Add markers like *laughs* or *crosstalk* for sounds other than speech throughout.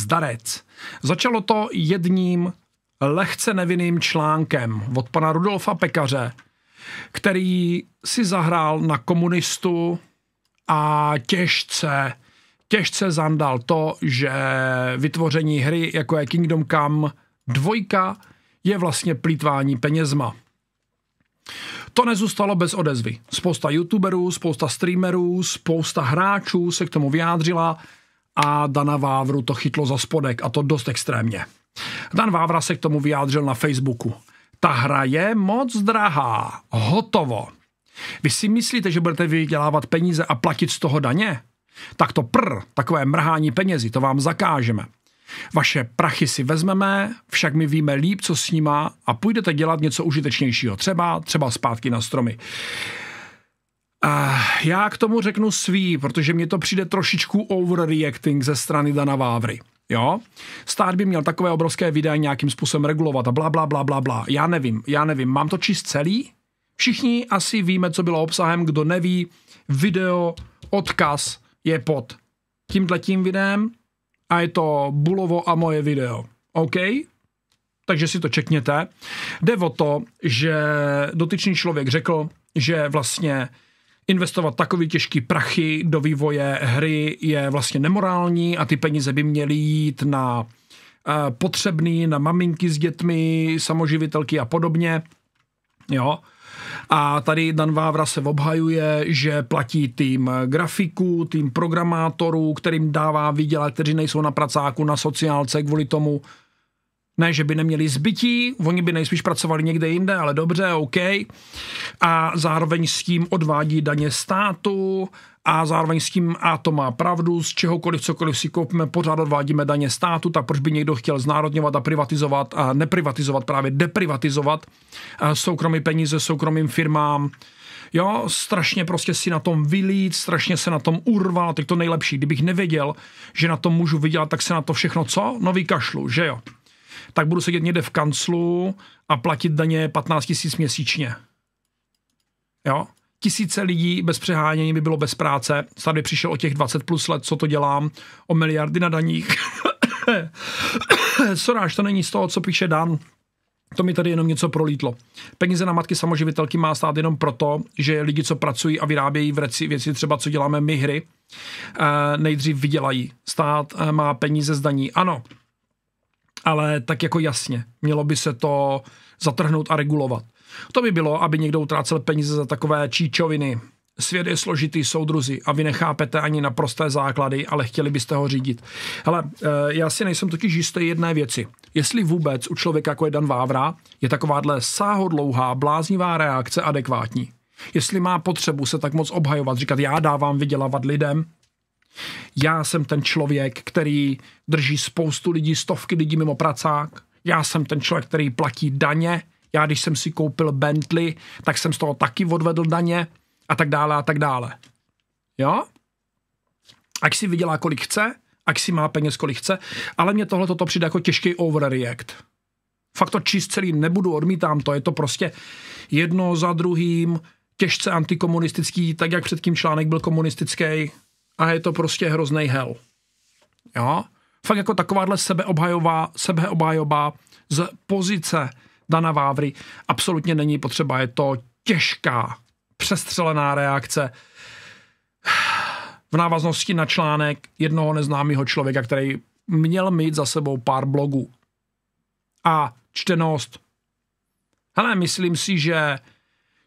Zdarec. Začalo to jedním lehce nevinným článkem od pana Rudolfa Pekaře, který si zahrál na komunistu a těžce, těžce zandal to, že vytvoření hry, jako je Kingdom Come 2, je vlastně plítvání penězma. To nezůstalo bez odezvy. Spousta youtuberů, spousta streamerů, spousta hráčů se k tomu vyjádřila – a Dana Vávru to chytlo za spodek a to dost extrémně. Dan Vávra se k tomu vyjádřil na Facebooku. Ta hra je moc drahá. Hotovo. Vy si myslíte, že budete vydělávat peníze a platit z toho daně? Tak to pr, takové mrhání penězi, to vám zakážeme. Vaše prachy si vezmeme, však my víme líp, co s nima a půjdete dělat něco užitečnějšího, třeba, třeba zpátky na stromy já k tomu řeknu svý, protože mně to přijde trošičku overreacting ze strany Dana Vávry. Jo? Stát by měl takové obrovské videa nějakým způsobem regulovat a bla, bla, bla, bla, bla. Já nevím, já nevím. Mám to číst celý? Všichni asi víme, co bylo obsahem. Kdo neví, video, odkaz je pod tímhletím videem a je to Bulovo a moje video. OK? Takže si to čekněte. Jde o to, že dotyčný člověk řekl, že vlastně investovat takový těžký prachy do vývoje hry je vlastně nemorální a ty peníze by měly jít na eh, potřebný, na maminky s dětmi, samoživitelky a podobně. Jo. A tady Dan Vávra se obhajuje, že platí tým grafiků, tým programátorů, kterým dává vydělat, kteří nejsou na pracáku, na sociálce kvůli tomu, ne, že by neměli zbytí, oni by nejspíš pracovali někde jinde, ale dobře, OK. A zároveň s tím odvádí daně státu a zároveň s tím, a to má pravdu, z čehokoliv, cokoliv si koupíme, pořád odvádíme daně státu, tak proč by někdo chtěl znárodňovat a privatizovat, a neprivatizovat, právě deprivatizovat eh, soukromý peníze soukromým firmám, Jo, strašně prostě si na tom vylít, strašně se na tom urval, tak to nejlepší. Kdybych nevěděl, že na tom můžu vydělat, tak se na to všechno co? Nový kašlu, že jo? tak budu sedět někde v kanclu a platit daně 15 tisíc měsíčně. Jo? Tisíce lidí bez přehánění by bylo bez práce. Tady přišel o těch 20 plus let, co to dělám, o miliardy na daních. *coughs* Soráš, to není z toho, co píše Dan. To mi tady jenom něco prolítlo. Peníze na matky samoživitelky má stát jenom proto, že lidi, co pracují a vyrábějí vreci, věci, třeba co děláme my hry, eh, nejdřív vydělají. Stát eh, má peníze z daní. Ano, ale tak jako jasně, mělo by se to zatrhnout a regulovat. To by bylo, aby někdo utrácel peníze za takové číčoviny. Svět je složitý, soudruzi, a vy nechápete ani na prosté základy, ale chtěli byste ho řídit. Hele, eh, já si nejsem totiž jistý jedné věci. Jestli vůbec u člověka, jako je Dan Vávra, je takováhle sáhodlouhá, bláznivá reakce adekvátní. Jestli má potřebu se tak moc obhajovat, říkat, já dávám vydělávat lidem, já jsem ten člověk, který drží spoustu lidí, stovky lidí mimo pracák. Já jsem ten člověk, který platí daně. Já, když jsem si koupil Bentley, tak jsem z toho taky odvedl daně a tak dále a tak dále. Jo? Ať si vydělá, kolik chce, ať si má peněz, kolik chce, ale mě tohle toto přijde jako těžký overreact. Fakt to číst celý nebudu, odmítám to, je to prostě jedno za druhým, těžce antikomunistický, tak jak předtím článek byl komunistický, a je to prostě hrozný hell. Jo? Fakt jako takováhle sebeobhajová, sebeobhajoba z pozice Dana Vávry absolutně není potřeba. Je to těžká, přestřelená reakce v návaznosti na článek jednoho neznámého člověka, který měl mít za sebou pár blogů. A čtenost. Hele, myslím si, že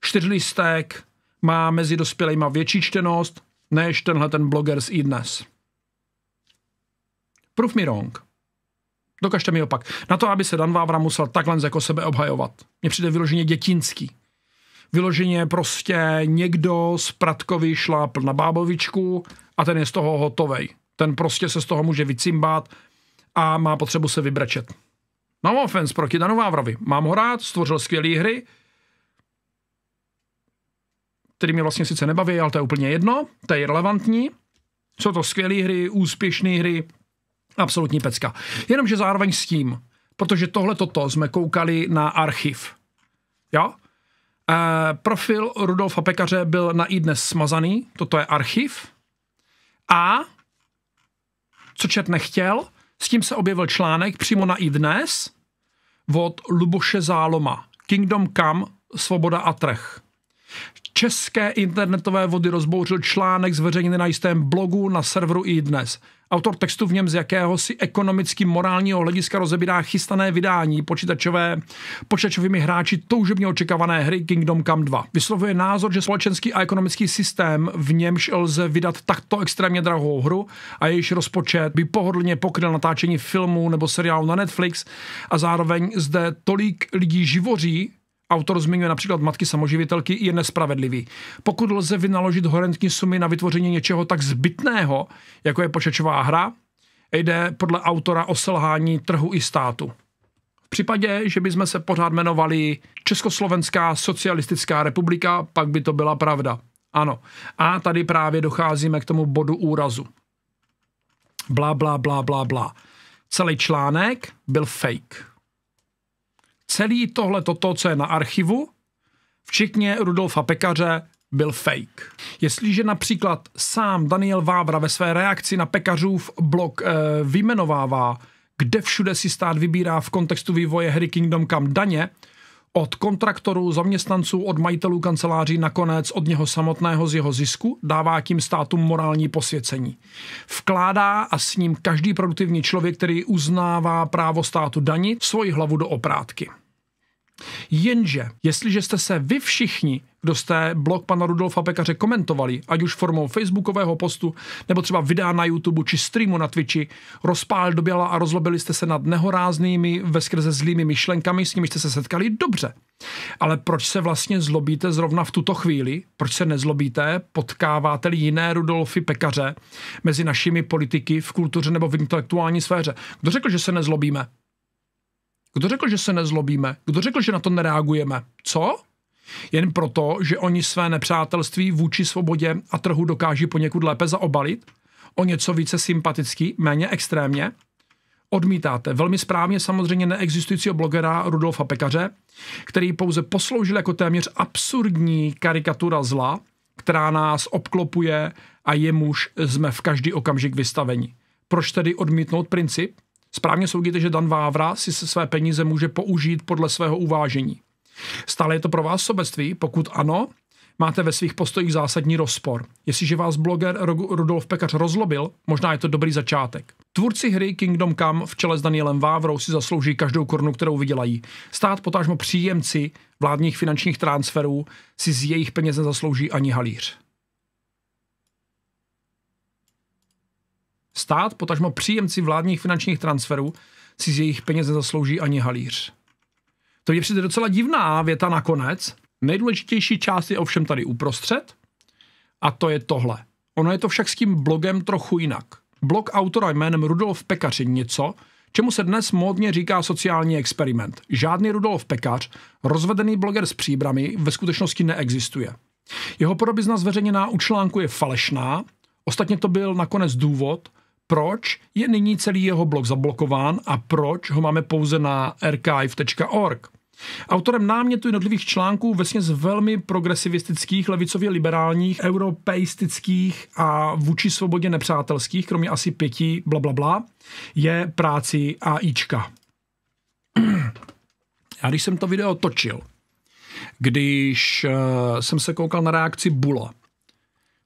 čtyřlistek má mezi dospělými větší čtenost než tenhle ten bloger z iDnes. E Proof me wrong. Dokažte mi opak. Na to, aby se Dan Vávra musel takhle jako sebe obhajovat. Mně přijde vyloženě dětinský. Vyloženě prostě někdo z Pratkovi šlápl na bábovičku a ten je z toho hotovej. Ten prostě se z toho může vycimbát a má potřebu se vybrečet. No offense proti Danu Vávrovi. Mám ho rád, stvořil skvělé hry, který mě vlastně sice nebaví, ale to je úplně jedno, to je relevantní. Jsou to skvělé hry, úspěšné hry, absolutní pecka. Jenomže zároveň s tím, protože tohle toto jsme koukali na archiv. Jo? E, profil Rudolfa Pekaře byl na i dnes smazaný, toto je archiv. A co čet nechtěl, s tím se objevil článek přímo na i dnes od Luboše Záloma. Kingdom Come, svoboda a trh. České internetové vody rozbouřil článek zveřejněný na jistém blogu na serveru i dnes. Autor textu v něm z jakéhosi ekonomicky morálního hlediska rozebírá chystané vydání počítačové, počítačovými hráči toužebně očekávané hry Kingdom Come 2. Vyslovuje názor, že společenský a ekonomický systém, v němž lze vydat takto extrémně drahou hru a jejíž rozpočet by pohodlně pokryl natáčení filmů nebo seriálu na Netflix a zároveň zde tolik lidí živoří, autor zmiňuje například matky samoživitelky, je nespravedlivý. Pokud lze vynaložit horentní sumy na vytvoření něčeho tak zbytného, jako je počítačová hra, jde podle autora o selhání trhu i státu. V případě, že bychom se pořád jmenovali Československá socialistická republika, pak by to byla pravda. Ano. A tady právě docházíme k tomu bodu úrazu. Bla, bla, bla, bla, bla. Celý článek byl fake celý tohle toto, co je na archivu, včetně Rudolfa Pekaře, byl fake. Jestliže například sám Daniel Vábra ve své reakci na Pekařův blog e, vyjmenovává, kde všude si stát vybírá v kontextu vývoje hry Kingdom Come daně, od kontraktorů, zaměstnanců, od majitelů kanceláří, nakonec od něho samotného z jeho zisku, dává tím státům morální posvěcení. Vkládá a s ním každý produktivní člověk, který uznává právo státu danit, svoji hlavu do oprátky. Jenže, jestliže jste se vy všichni, kdo jste blog pana Rudolfa Pekaře komentovali, ať už formou facebookového postu, nebo třeba videa na YouTube či streamu na Twitchi, rozpál doběla a rozlobili jste se nad nehoráznými, veskrze zlými myšlenkami, s nimi jste se setkali, dobře. Ale proč se vlastně zlobíte zrovna v tuto chvíli? Proč se nezlobíte? Potkáváte-li jiné Rudolfy Pekaře mezi našimi politiky v kultuře nebo v intelektuální sféře? Kdo řekl, že se nezlobíme? Kdo řekl, že se nezlobíme? Kdo řekl, že na to nereagujeme? Co? Jen proto, že oni své nepřátelství vůči svobodě a trhu dokáží poněkud lépe zaobalit? O něco více sympatický, méně extrémně? Odmítáte velmi správně samozřejmě neexistujícího blogera Rudolfa Pekaře, který pouze posloužil jako téměř absurdní karikatura zla, která nás obklopuje a jemuž jsme v každý okamžik vystaveni. Proč tedy odmítnout princip, Správně soudíte, že Dan Vávra si své peníze může použít podle svého uvážení. Stále je to pro vás sobectví? Pokud ano, máte ve svých postojích zásadní rozpor. Jestliže vás bloger Rudolf Pekař rozlobil, možná je to dobrý začátek. Tvůrci hry Kingdom Come v čele s Danielem Vávrou si zaslouží každou korunu, kterou vydělají. Stát potážmo příjemci vládních finančních transferů si z jejich peněz nezaslouží ani halíř. Stát, potažmo příjemci vládních finančních transferů, si z jejich peněz nezaslouží ani halíř. To je přece docela divná věta nakonec. Nejdůležitější část je ovšem tady uprostřed a to je tohle. Ono je to však s tím blogem trochu jinak. Blog autora jménem Rudolf Pekař je něco, čemu se dnes módně říká sociální experiment. Žádný Rudolf Pekař, rozvedený bloger s příbrami, ve skutečnosti neexistuje. Jeho podobizna zveřejněná u článku je falešná, ostatně to byl nakonec důvod, proč je nyní celý jeho blog zablokován a proč ho máme pouze na archive.org. Autorem námětu jednotlivých článků z velmi progresivistických, levicově liberálních, europeistických a vůči svobodě nepřátelských, kromě asi pěti blablabla, bla, bla, je práci AIčka. Já když jsem to video točil, když uh, jsem se koukal na reakci Bula,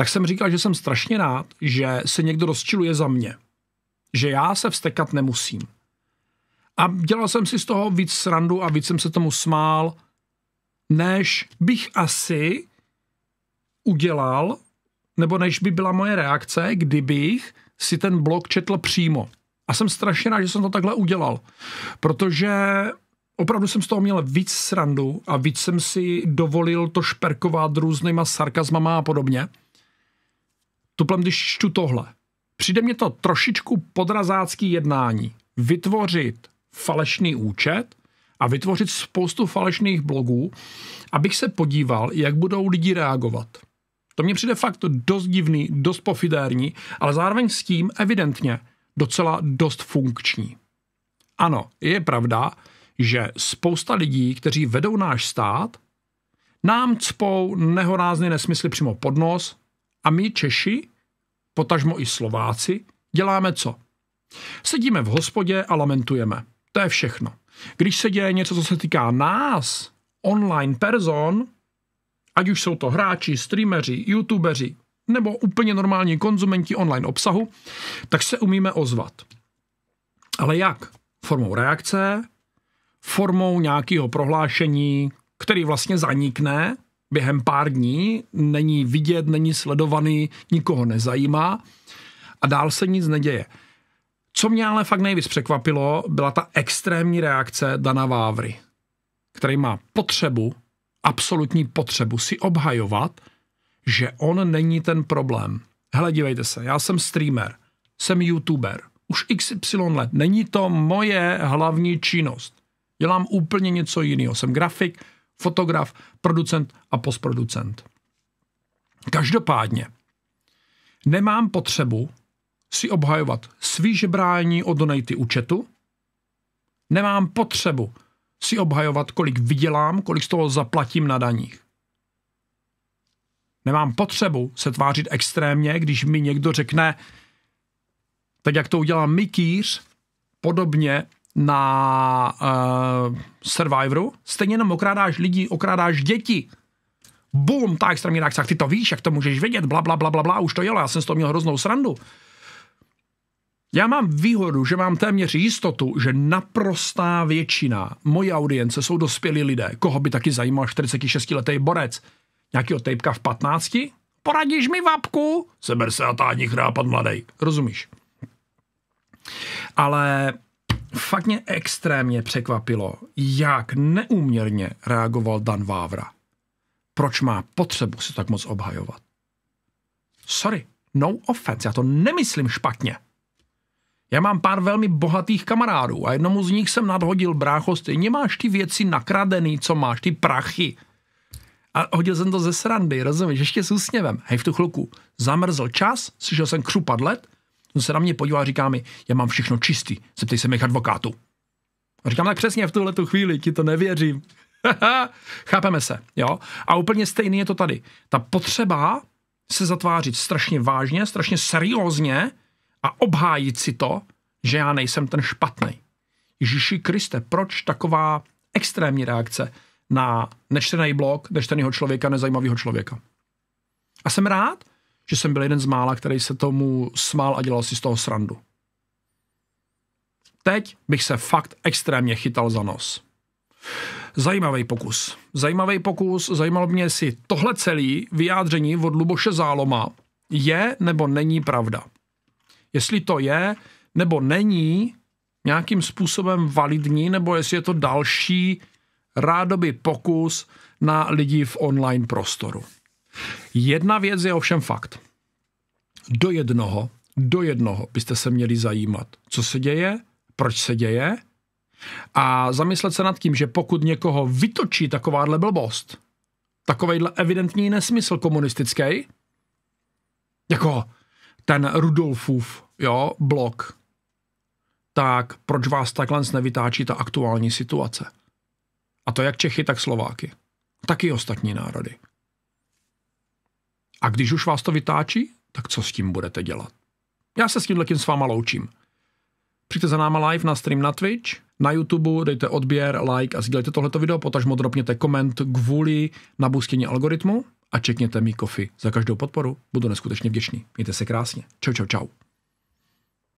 tak jsem říkal, že jsem strašně rád, že se někdo rozčiluje za mě. Že já se vstekat nemusím. A dělal jsem si z toho víc srandu a víc jsem se tomu smál, než bych asi udělal, nebo než by byla moje reakce, kdybych si ten blog četl přímo. A jsem strašně rád, že jsem to takhle udělal, protože opravdu jsem z toho měl víc srandu a víc jsem si dovolil to šperkovat různýma sarkazmama a podobně tuplem, když čtu tohle. Přijde mě to trošičku podrazácký jednání. Vytvořit falešný účet a vytvořit spoustu falešných blogů, abych se podíval, jak budou lidi reagovat. To mě přijde fakt dost divný, dost pofidérní, ale zároveň s tím evidentně docela dost funkční. Ano, je pravda, že spousta lidí, kteří vedou náš stát, nám cpou nehorázny nesmysly přímo pod nos, a my Češi, potažmo i Slováci, děláme co? Sedíme v hospodě a lamentujeme. To je všechno. Když se děje něco, co se týká nás, online person, ať už jsou to hráči, streameři, youtubeři, nebo úplně normální konzumenti online obsahu, tak se umíme ozvat. Ale jak? Formou reakce, formou nějakého prohlášení, který vlastně zanikne, během pár dní, není vidět, není sledovaný, nikoho nezajímá a dál se nic neděje. Co mě ale fakt nejvíc překvapilo, byla ta extrémní reakce Dana Vávry, který má potřebu, absolutní potřebu si obhajovat, že on není ten problém. Hele, dívejte se, já jsem streamer, jsem youtuber, už XY let, není to moje hlavní činnost. Dělám úplně něco jiného, jsem grafik, fotograf, producent a postproducent. Každopádně nemám potřebu si obhajovat svý žebrání o donaty účetu, nemám potřebu si obhajovat, kolik vydělám, kolik z toho zaplatím na daních. Nemám potřebu se tvářit extrémně, když mi někdo řekne, tak jak to udělá Mikýř, podobně na uh, Survivoru, stejně jenom okrádáš lidi, okrádáš děti. Bum, ta extrémní reakce, ty to víš, jak to můžeš vědět, bla, bla, bla, bla, bla, už to jelo, já jsem z toho měl hroznou srandu. Já mám výhodu, že mám téměř jistotu, že naprostá většina moje audience jsou dospělí lidé, koho by taky zajímal 46-letý borec. Nějakýho tejpka v 15? Poradíš mi vapku? Seber se a táni chrápat mladej. Rozumíš? Ale fakt mě extrémně překvapilo, jak neuměrně reagoval Dan Vávra. Proč má potřebu se tak moc obhajovat? Sorry, no offense, já to nemyslím špatně. Já mám pár velmi bohatých kamarádů a jednomu z nich jsem nadhodil brácho, stejně máš ty věci nakradený, co máš, ty prachy. A hodil jsem to ze srandy, rozumíš, ještě s úsměvem. Hej, v tu chluku, zamrzl čas, slyšel jsem křupat let, On se na mě podívá a říká mi, já mám všechno čistý, zeptej se mých advokátů. A říkám, tak přesně v tuhle tu chvíli, ti to nevěřím. *laughs* Chápeme se, jo? A úplně stejný je to tady. Ta potřeba se zatvářit strašně vážně, strašně seriózně a obhájit si to, že já nejsem ten špatný. Ježíši Kriste, proč taková extrémní reakce na nečtený blog nečtenýho člověka, nezajímavého člověka? A jsem rád, že jsem byl jeden z mála, který se tomu smál a dělal si z toho srandu. Teď bych se fakt extrémně chytal za nos. Zajímavý pokus. Zajímavý pokus, zajímalo mě, jestli tohle celé vyjádření od Luboše Záloma je nebo není pravda. Jestli to je nebo není nějakým způsobem validní, nebo jestli je to další rádoby pokus na lidi v online prostoru. Jedna věc je ovšem fakt. Do jednoho, do jednoho byste se měli zajímat, co se děje, proč se děje a zamyslet se nad tím, že pokud někoho vytočí takováhle blbost, takovejhle evidentní nesmysl komunistický, jako ten Rudolfův jo, blok, tak proč vás takhle nevytáčí ta aktuální situace? A to jak Čechy, tak Slováky. Taky ostatní národy. A když už vás to vytáčí, tak co s tím budete dělat? Já se s tímhle tím s váma loučím. Přijďte za náma live na stream na Twitch, na YouTube, dejte odběr, like a sdílejte tohleto video, potažmo dropněte koment kvůli nabustění algoritmu a čekněte mi kofy za každou podporu. Budu neskutečně vděčný. Mějte se krásně. Čau, čau, čau.